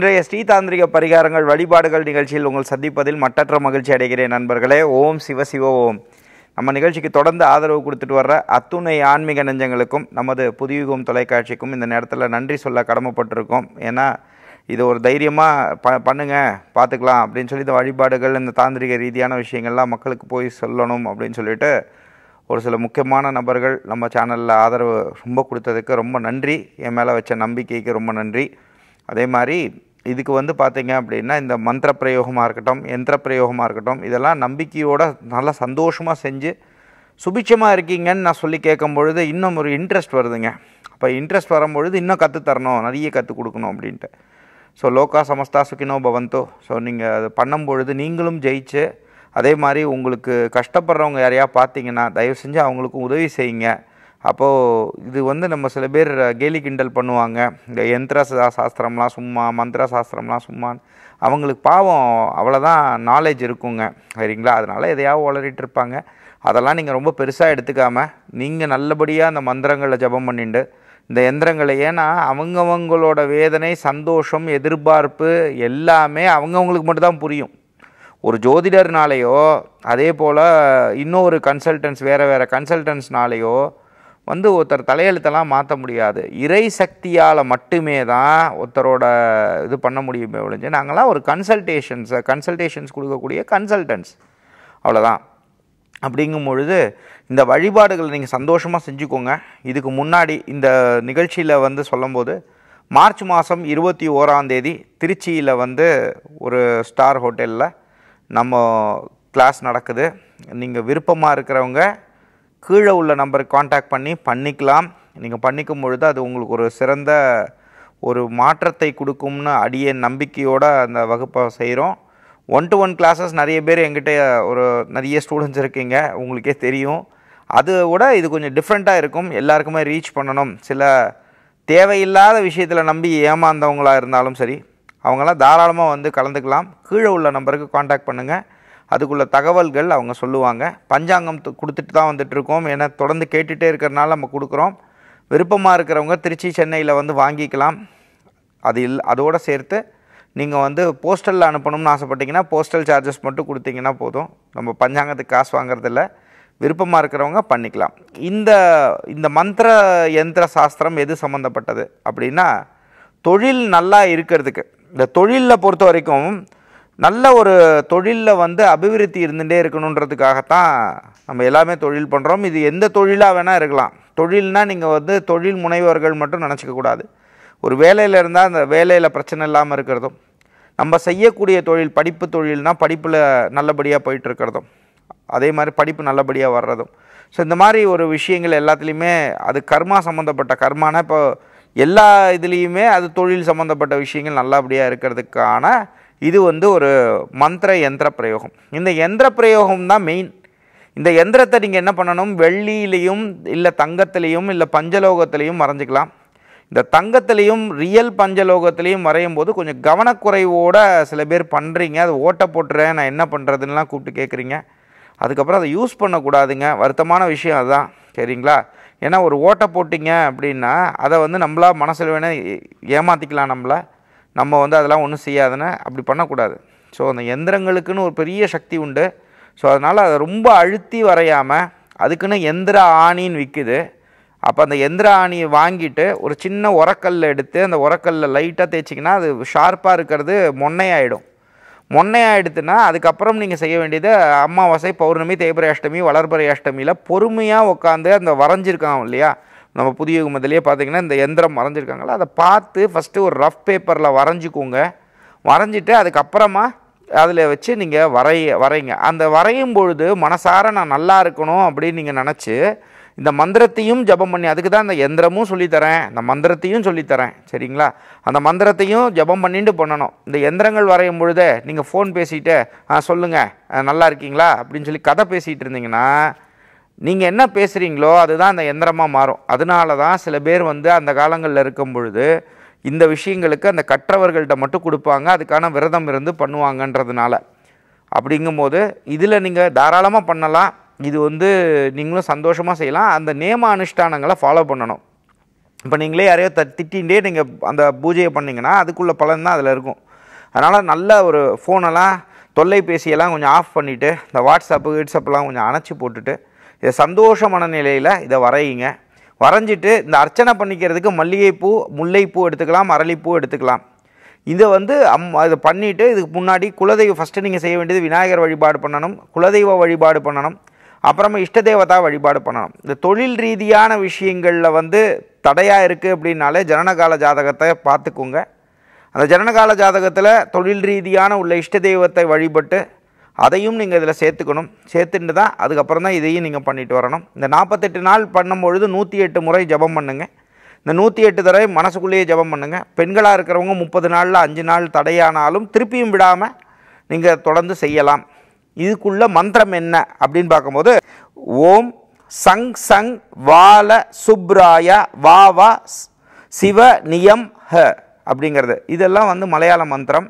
இன்றைய ஸ்ரீதாந்திரிக பரிகாரங்கள் வழிபாடுகள் நிகழ்ச்சியில் உங்கள் சந்திப்பதில் மட்டற்ற மகிழ்ச்சி அடைகிறேன் நண்பர்களே ஓம் சிவ சிவ ஓம் நம்ம நிகழ்ச்சிக்கு தொடர்ந்து ஆதரவு கொடுத்துட்டு வர்ற அத்துணை ஆன்மீக நெஞ்சங்களுக்கும் நமது புதியுகம் தொலைக்காட்சிக்கும் இந்த நேரத்தில் நன்றி சொல்ல கடமைப்பட்டிருக்கோம் ஏன்னா இது ஒரு தைரியமாக ப பண்ணுங்கள் பார்த்துக்கலாம் அப்படின்னு சொல்லி இந்த வழிபாடுகள் இந்த தாந்திரிக ரீதியான விஷயங்கள்லாம் மக்களுக்கு போய் சொல்லணும் அப்படின்னு சொல்லிட்டு ஒரு சில முக்கியமான நபர்கள் நம்ம சேனலில் ஆதரவு ரொம்ப கொடுத்ததுக்கு ரொம்ப நன்றி என் மேலே வச்ச நம்பிக்கைக்கு ரொம்ப நன்றி அதே மாதிரி இதுக்கு வந்து பார்த்திங்க அப்படின்னா இந்த மந்திர பிரயோகமாக இருக்கட்டும் எந்திர பிரயோகமாக இருக்கட்டும் இதெல்லாம் நம்பிக்கையோடு நல்லா சந்தோஷமாக செஞ்சு சுபிட்சமாக இருக்கீங்கன்னு நான் சொல்லி கேட்கும் பொழுது இன்னும் ஒரு இன்ட்ரெஸ்ட் வருதுங்க அப்போ இன்ட்ரெஸ்ட் வரும்பொழுது இன்னும் கற்றுத்தரணும் நிறைய கற்றுக் கொடுக்கணும் அப்படின்ட்டு ஸோ லோக்கா சமஸ்தா சுக்கினோ பவந்தோ ஸோ நீங்கள் அது பண்ணும் பொழுது நீங்களும் ஜெயிச்சு அதே மாதிரி உங்களுக்கு கஷ்டப்படுறவங்க யாரையா பார்த்தீங்கன்னா தயவு செஞ்சு அவங்களுக்கும் உதவி செய்யுங்க அப்போது இது வந்து நம்ம சில பேர் கேலி கிண்டல் பண்ணுவாங்க இந்த யந்திர சாஸ்திரம்லாம் சும்மா மந்திர சாஸ்திரம்லாம் சும்மான்னு அவங்களுக்கு பாவம் அவ்வளோதான் நாலேஜ் இருக்குங்க சரிங்களா அதனால் எதையாவது வளரிகிட்டு இருப்பாங்க அதெல்லாம் நீங்கள் ரொம்ப பெருசாக எடுத்துக்காமல் நீங்கள் நல்லபடியாக அந்த மந்திரங்களை ஜபம் பண்ணிட்டு இந்த எந்திரங்களை ஏன்னா அவங்கவங்களோட வேதனை சந்தோஷம் எதிர்பார்ப்பு எல்லாமே அவங்கவுங்களுக்கு மட்டும்தான் புரியும் ஒரு ஜோதிடர்னாலேயோ அதே போல் இன்னொரு கன்சல்டன்ஸ் வேறு வேறு கன்சல்டன்ஸ்னாலேயோ வந்து ஒருத்தர் தலையெழுத்தெல்லாம் மாற்ற முடியாது இறை சக்தியால் மட்டுமே தான் ஒருத்தரோட இது பண்ண முடியுமே ஒழிஞ்சு நாங்களாம் ஒரு கன்சல்டேஷன்ஸை கன்சல்டேஷன்ஸ் கொடுக்கக்கூடிய கன்சல்டன்ஸ் அவ்வளோதான் அப்படிங்கும் பொழுது இந்த வழிபாடுகளை நீங்கள் சந்தோஷமாக செஞ்சுக்கோங்க இதுக்கு முன்னாடி இந்த நிகழ்ச்சியில் வந்து சொல்லும்போது மார்ச் மாதம் இருபத்தி ஓராந்தேதி திருச்சியில் வந்து ஒரு ஸ்டார் ஹோட்டலில் நம்ம கிளாஸ் நடக்குது நீங்கள் விருப்பமாக இருக்கிறவங்க கீழே உள்ள நம்பருக்கு காண்டாக்ட் பண்ணி பண்ணிக்கலாம் நீங்கள் பண்ணிக்கும் பொழுது அது உங்களுக்கு ஒரு சிறந்த ஒரு மாற்றத்தை கொடுக்கும்னு அடிய நம்பிக்கையோடு அந்த வகுப்பை செய்கிறோம் ஒன் டு ஒன் கிளாஸஸ் நிறைய பேர் எங்கிட்ட ஒரு நிறைய ஸ்டூடெண்ட்ஸ் இருக்கீங்க உங்களுக்கே தெரியும் அது விட இது கொஞ்சம் டிஃப்ரெண்ட்டாக இருக்கும் எல்லாருக்குமே ரீச் பண்ணணும் சில தேவையில்லாத விஷயத்தில் நம்பி ஏமாந்தவங்களாக இருந்தாலும் சரி அவங்களாம் தாராளமாக வந்து கலந்துக்கலாம் கீழே உள்ள நம்பருக்கு காண்டாக்ட் பண்ணுங்கள் அதுக்குள்ள தகவல்கள் அவங்க சொல்லுவாங்க பஞ்சாங்கம் கொடுத்துட்டு தான் வந்துட்டுருக்கோம் ஏன்னா தொடர்ந்து கேட்டுகிட்டே இருக்கிறனால நம்ம கொடுக்குறோம் விருப்பமாக இருக்கிறவங்க திருச்சி சென்னையில் வந்து வாங்கிக்கலாம் அது இல் அதோடு சேர்த்து நீங்கள் வந்து போஸ்டலில் அனுப்பணும்னு ஆசைப்பட்டீங்கன்னா போஸ்டல் சார்ஜஸ் மட்டும் கொடுத்தீங்கன்னா போதும் நம்ம பஞ்சாங்கத்துக்கு காசு வாங்குறதில்ல விருப்பமாக இருக்கிறவங்க பண்ணிக்கலாம் இந்த இந்த மந்திர யந்திர சாஸ்திரம் எது சம்மந்தப்பட்டது அப்படின்னா தொழில் நல்லா இருக்கிறதுக்கு இந்த தொழிலில் பொறுத்த வரைக்கும் நல்ல ஒரு தொழிலில் வந்து அபிவிருத்தி இருந்துகிட்டே இருக்கணுன்றதுக்காகத்தான் நம்ம எல்லாமே தொழில் பண்ணுறோம் இது எந்த தொழிலாக வேணால் இருக்கலாம் தொழில்னால் நீங்கள் வந்து தொழில் முனைவர்கள் மட்டும் நினச்சிக்கக்கூடாது ஒரு வேலையில் இருந்தால் அந்த வேலையில் பிரச்சனை இல்லாமல் இருக்கிறதும் நம்ம செய்யக்கூடிய தொழில் படிப்பு தொழில்னால் படிப்பில் நல்லபடியாக போயிட்டுருக்கிறதும் அதே மாதிரி படிப்பு நல்லபடியாக வர்றதும் ஸோ இந்த மாதிரி ஒரு விஷயங்கள் எல்லாத்துலேயுமே அது கர்மா சம்மந்தப்பட்ட கர்மானா இப்போ எல்லா இதுலேயுமே அது தொழில் சம்மந்தப்பட்ட விஷயங்கள் நல்லபடியாக இருக்கிறதுக்கான இது வந்து ஒரு மந்திர யந்திர பிரயோகம் இந்த யந்திர பிரயோகம் தான் மெயின் இந்த யந்திரத்தை நீங்கள் என்ன பண்ணணும் வெள்ளியிலையும் இல்லை தங்கத்திலையும் இல்லை பஞ்சலோகத்திலையும் வரைஞ்சிக்கலாம் இந்த தங்கத்திலையும் ரியல் பஞ்சலோகத்திலையும் வரையும் போது கொஞ்சம் கவனக்குறைவோடு சில பேர் பண்ணுறீங்க அது ஓட்ட போட்டுறேன் நான் என்ன பண்ணுறதுன்னெலாம் கூப்பிட்டு கேட்குறீங்க அதுக்கப்புறம் அதை யூஸ் பண்ணக்கூடாதுங்க வருத்தமான விஷயம் அதுதான் சரிங்களா ஏன்னா ஒரு ஓட்டை போட்டிங்க அப்படின்னா அதை வந்து நம்மளா மனசில் வேணால் ஏமாற்றிக்கலாம் நம்மளை நம்ம வந்து அதெல்லாம் ஒன்றும் செய்யாதுன்னு அப்படி பண்ணக்கூடாது ஸோ அந்த எந்திரங்களுக்குன்னு ஒரு பெரிய சக்தி உண்டு ஸோ அதனால் அதை ரொம்ப அழுத்தி வரையாமல் அதுக்குன்னு எந்திர ஆணின்னு விற்குது அப்போ அந்த எந்திர ஆணியை வாங்கிட்டு ஒரு சின்ன உரக்கல்ல எடுத்து அந்த உரக்கல்ல லைட்டாக தேய்ச்சிங்கன்னா அது ஷார்ப்பாக இருக்கிறது மொன்னையாயிடும் மொன்னையாயிடுத்துன்னா அதுக்கப்புறம் நீங்கள் செய்ய வேண்டியது அமாவாசை பௌர்ணமி தேய்பிரை அஷ்டமி வளர்பிறை அஷ்டமியில் பொறுமையாக உட்காந்து அந்த வரைஞ்சிருக்காங்க இல்லையா நம்ம புதிய யுகமத்திலேயே பார்த்திங்கன்னா இந்த எந்திரம் வரைஞ்சிருக்காங்களா அதை பார்த்து ஃபஸ்ட்டு ஒரு ரஃப் பேப்பரில் வரைஞ்சிக்கோங்க வரைஞ்சிட்டு அதுக்கப்புறமா அதில் வச்சு நீங்கள் வரைய வரைங்க அந்த வரையும் பொழுது மனசார நான் நல்லா இருக்கணும் அப்படின்னு நீங்கள் நினச்சி இந்த மந்திரத்தையும் ஜபம் பண்ணி அதுக்கு தான் இந்த எந்திரமும் சொல்லித்தரேன் இந்த மந்திரத்தையும் சொல்லித்தரேன் சரிங்களா அந்த மந்திரத்தையும் ஜபம் பண்ணிட்டு பண்ணணும் இந்த எந்திரங்கள் வரையும் பொழுதே நீங்கள் ஃபோன் பேசிகிட்டு ஆ சொல்லுங்கள் நல்லா இருக்கீங்களா அப்படின்னு சொல்லி கதை பேசிகிட்டு இருந்தீங்கன்னா நீங்கள் என்ன பேசுகிறீங்களோ அதுதான் அந்த எந்திரமாக மாறும் அதனால தான் சில பேர் வந்து அந்த காலங்களில் இருக்கும் பொழுது இந்த விஷயங்களுக்கு அந்த கற்றவர்கள்ட்ட மட்டும் கொடுப்பாங்க அதுக்கான விரதம் இருந்து பண்ணுவாங்கன்றதுனால அப்படிங்கும்போது இதில் நீங்கள் தாராளமாக பண்ணலாம் இது வந்து நீங்களும் சந்தோஷமாக செய்யலாம் அந்த நியம அனுஷ்டானங்களை ஃபாலோ பண்ணணும் இப்போ நீங்களே யாரையோ த திட்டின்ண்டே நீங்கள் அந்த பூஜையை பண்ணிங்கன்னா அதுக்குள்ள பலன் தான் அதில் இருக்கும் அதனால் நல்ல ஒரு ஃபோனெல்லாம் தொல்லைபேசியெல்லாம் கொஞ்சம் ஆஃப் பண்ணிவிட்டு இந்த வாட்ஸ்அப்பு வாட்ஸ்அப்லாம் கொஞ்சம் அணைச்சி போட்டுட்டு இதை சந்தோஷமான நிலையில் இதை வரையுங்க வரைஞ்சிட்டு இந்த அர்ச்சனை பண்ணிக்கிறதுக்கு மல்லிகைப்பூ முல்லைப்பூ எடுத்துக்கலாம் அரளிப்பூ எடுத்துக்கலாம் இதை வந்து அம் அதை பண்ணிவிட்டு இதுக்கு முன்னாடி குலதெய்வம் ஃபஸ்ட்டு நீங்கள் செய்ய வேண்டியது விநாயகர் வழிபாடு பண்ணணும் குலதெய்வ வழிபாடு பண்ணணும் அப்புறமா இஷ்ட தேவதா வழிபாடு பண்ணணும் இந்த தொழில் ரீதியான விஷயங்களில் வந்து தடையாக இருக்குது அப்படின்னாலே ஜனனகால ஜாதகத்தை பார்த்துக்குங்க அந்த ஜனனகால ஜாதகத்தில் தொழில் ரீதியான உள்ள இஷ்ட தெய்வத்தை வழிபட்டு அதையும் நீங்கள் இதில் சேர்த்துக்கணும் சேர்த்துட்டு தான் அதுக்கப்புறம் தான் இதையும் நீங்கள் பண்ணிட்டு வரணும் இந்த நாற்பத்தெட்டு நாள் பண்ணும்பொழுது நூற்றி எட்டு முறை ஜபம் பண்ணுங்கள் இந்த நூற்றி எட்டு தடவை மனசுக்குள்ளேயே ஜபம் பண்ணுங்கள் பெண்களாக இருக்கிறவங்க முப்பது நாளில் அஞ்சு நாள் தடையானாலும் திருப்பியும் விடாமல் நீங்கள் தொடர்ந்து செய்யலாம் இதுக்குள்ள மந்திரம் என்ன அப்படின்னு பார்க்கும்போது ஓம் சங் சங் வால சுப்ராய வா வா சிவ நியம் ஹ அப்படிங்கிறது இதெல்லாம் வந்து மலையாள மந்திரம்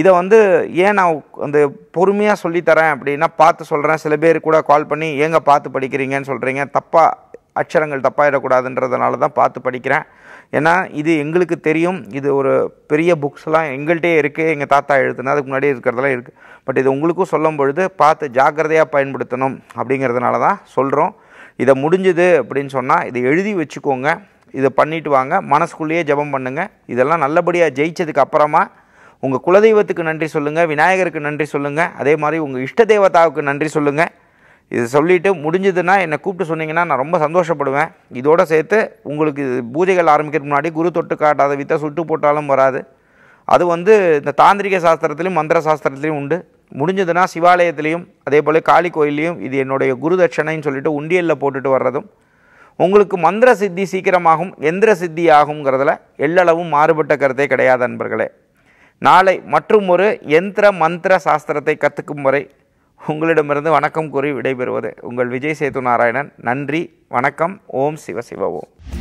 இதை வந்து ஏன் நான் அந்த பொறுமையாக சொல்லித்தரேன் அப்படின்னா பார்த்து சொல்கிறேன் சில பேர் கூட கால் பண்ணி ஏங்க பார்த்து படிக்கிறீங்கன்னு சொல்கிறீங்க தப்பாக அச்சரங்கள் தப்பாயிடக்கூடாதுன்றதுனால தான் பார்த்து படிக்கிறேன் ஏன்னா இது எங்களுக்கு தெரியும் இது ஒரு பெரிய புக்ஸ்லாம் எங்கள்கிட்டே இருக்குது எங்கள் தாத்தா எழுதுனா அதுக்கு முன்னாடியே இருக்கிறதெல்லாம் இருக்குது பட் இது உங்களுக்கும் சொல்லும் பொழுது பார்த்து ஜாக்கிரதையாக பயன்படுத்தணும் அப்படிங்கிறதுனால தான் சொல்கிறோம் இதை முடிஞ்சுது அப்படின்னு சொன்னால் இதை எழுதி வச்சுக்கோங்க இதை பண்ணிவிட்டு வாங்க மனசுக்குள்ளேயே ஜபம் பண்ணுங்கள் இதெல்லாம் நல்லபடியாக ஜெயித்ததுக்கு அப்புறமா உங்கள் குலதெய்வத்துக்கு நன்றி சொல்லுங்கள் விநாயகருக்கு நன்றி சொல்லுங்கள் அதே மாதிரி உங்கள் இஷ்ட தேவதாவுக்கு நன்றி சொல்லுங்கள் இது சொல்லிவிட்டு முடிஞ்சதுன்னா என்னை கூப்பிட்டு சொன்னீங்கன்னா நான் ரொம்ப சந்தோஷப்படுவேன் இதோடு சேர்த்து உங்களுக்கு பூஜைகள் ஆரம்பிக்கிறதுக்கு முன்னாடி குரு தொட்டு காட்டாத வித்தை சுட்டு போட்டாலும் வராது அது வந்து இந்த தாந்திரிக சாஸ்திரத்துலேயும் மந்திர சாஸ்திரத்துலேயும் உண்டு முடிஞ்சதுன்னா சிவாலயத்துலேயும் அதே போல் காளி கோயிலையும் இது என்னுடைய குரு தட்சணைன்னு சொல்லிட்டு உண்டியலில் போட்டுட்டு வர்றதும் உங்களுக்கு மந்திர சித்தி சீக்கிரமாகும் எந்திர சித்தி ஆகுங்கிறதுல எல்லளவும் மாறுபட்ட கருத்தே கிடையாது நண்பர்களே நாளை மற்றும் ஒரு எந்திர மந்திர சாஸ்திரத்தை கற்றுக்கும் முறை உங்களிடமிருந்து வணக்கம் கூறி விடைபெறுவது உங்கள் விஜய் சேது நாராயணன் நன்றி வணக்கம் ஓம் சிவ சிவ ஓம்